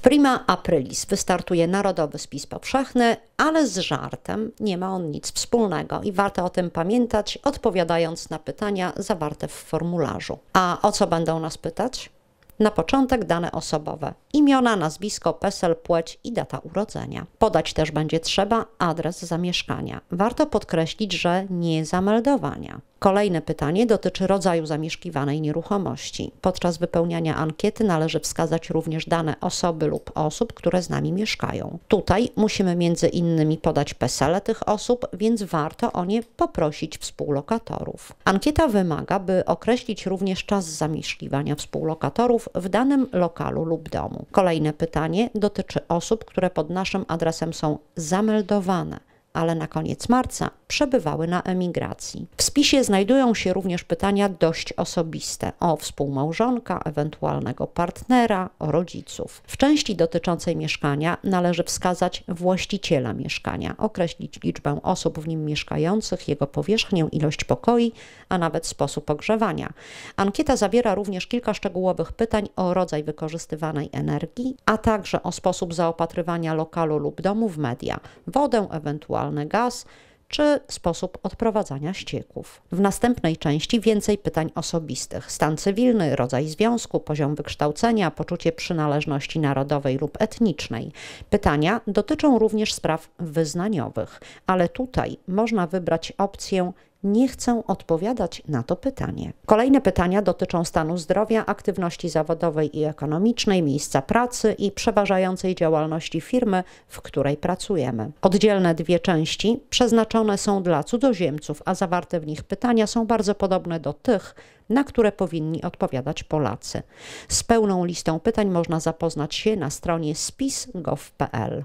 W prima aprilis wystartuje Narodowy Spis Powszechny, ale z żartem nie ma on nic wspólnego i warto o tym pamiętać, odpowiadając na pytania zawarte w formularzu. A o co będą nas pytać? Na początek dane osobowe: imiona, nazwisko, PESEL, płeć i data urodzenia. Podać też będzie trzeba adres zamieszkania. Warto podkreślić, że nie zameldowania. Kolejne pytanie dotyczy rodzaju zamieszkiwanej nieruchomości. Podczas wypełniania ankiety należy wskazać również dane osoby lub osób, które z nami mieszkają. Tutaj musimy między innymi podać PESEL tych osób, więc warto o nie poprosić współlokatorów. Ankieta wymaga, by określić również czas zamieszkiwania współlokatorów w danym lokalu lub domu. Kolejne pytanie dotyczy osób, które pod naszym adresem są zameldowane ale na koniec marca przebywały na emigracji. W spisie znajdują się również pytania dość osobiste o współmałżonka, ewentualnego partnera, o rodziców. W części dotyczącej mieszkania należy wskazać właściciela mieszkania, określić liczbę osób w nim mieszkających, jego powierzchnię, ilość pokoi, a nawet sposób ogrzewania. Ankieta zawiera również kilka szczegółowych pytań o rodzaj wykorzystywanej energii, a także o sposób zaopatrywania lokalu lub domu w media, wodę, ewentualnie ewentualny gaz czy sposób odprowadzania ścieków. W następnej części więcej pytań osobistych: stan cywilny, rodzaj związku, poziom wykształcenia, poczucie przynależności narodowej lub etnicznej. Pytania dotyczą również spraw wyznaniowych, ale tutaj można wybrać opcję nie chcę odpowiadać na to pytanie. Kolejne pytania dotyczą stanu zdrowia, aktywności zawodowej i ekonomicznej, miejsca pracy i przeważającej działalności firmy, w której pracujemy. Oddzielne dwie części przeznaczone są dla cudzoziemców, a zawarte w nich pytania są bardzo podobne do tych, na które powinni odpowiadać Polacy. Z pełną listą pytań można zapoznać się na stronie spis.gov.pl.